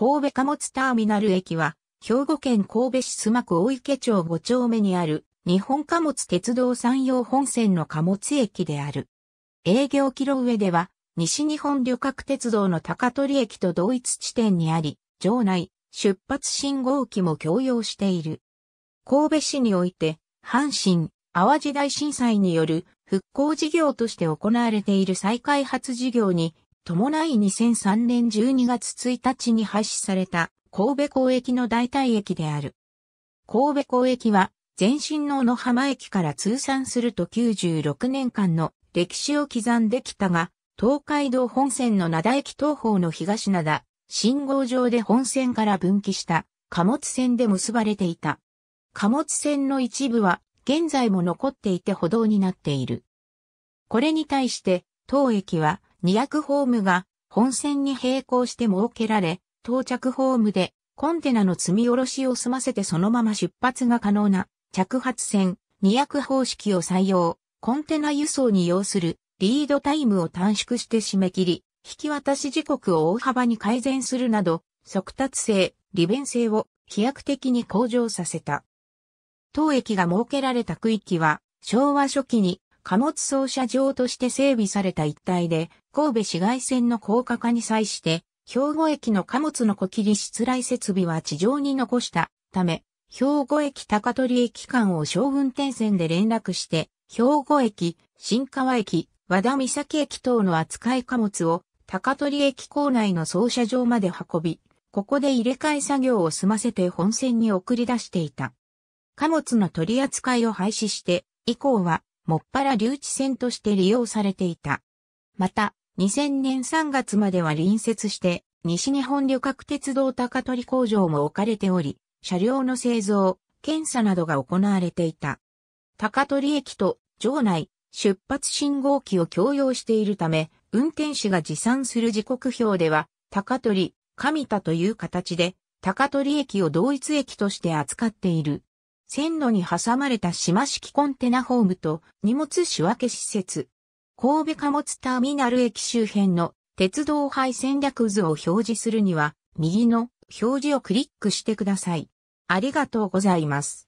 神戸貨物ターミナル駅は、兵庫県神戸市須磨区大池町5丁目にある、日本貨物鉄道山陽本線の貨物駅である。営業キロ上では、西日本旅客鉄道の高取駅と同一地点にあり、場内、出発信号機も共用している。神戸市において、阪神、淡路大震災による復興事業として行われている再開発事業に伴い2003年12月1日に廃止された神戸港駅の代替駅である。神戸港駅は前身の野浜駅から通算すると96年間の歴史を刻んできたが、東海道本線の灘駅東方の東灘、信号場で本線から分岐した貨物線で結ばれていた。貨物線の一部は現在も残っていて歩道になっている。これに対して、当駅は2役ホームが本線に並行して設けられ、到着ホームでコンテナの積み下ろしを済ませてそのまま出発が可能な着発線2役方式を採用、コンテナ輸送に要するリードタイムを短縮して締め切り、引き渡し時刻を大幅に改善するなど、速達性、利便性を飛躍的に向上させた。当駅が設けられた区域は、昭和初期に貨物操車場として整備された一帯で、神戸市街線の高架化に際して、兵庫駅の貨物の小切り失来設備は地上に残したため、兵庫駅高取駅間を小運転線で連絡して、兵庫駅、新川駅、和田岬駅等の扱い貨物を高取駅構内の操車場まで運び、ここで入れ替え作業を済ませて本線に送り出していた。貨物の取り扱いを廃止して、以降はもっぱら留置線として利用されていた。また、2000年3月までは隣接して、西日本旅客鉄道高取工場も置かれており、車両の製造、検査などが行われていた。高取駅と場内、出発信号機を共用しているため、運転手が持参する時刻表では、高取、上田という形で、高取駅を同一駅として扱っている。線路に挟まれた島式コンテナホームと荷物仕分け施設。神戸貨物ターミナル駅周辺の鉄道配戦略図を表示するには、右の表示をクリックしてください。ありがとうございます。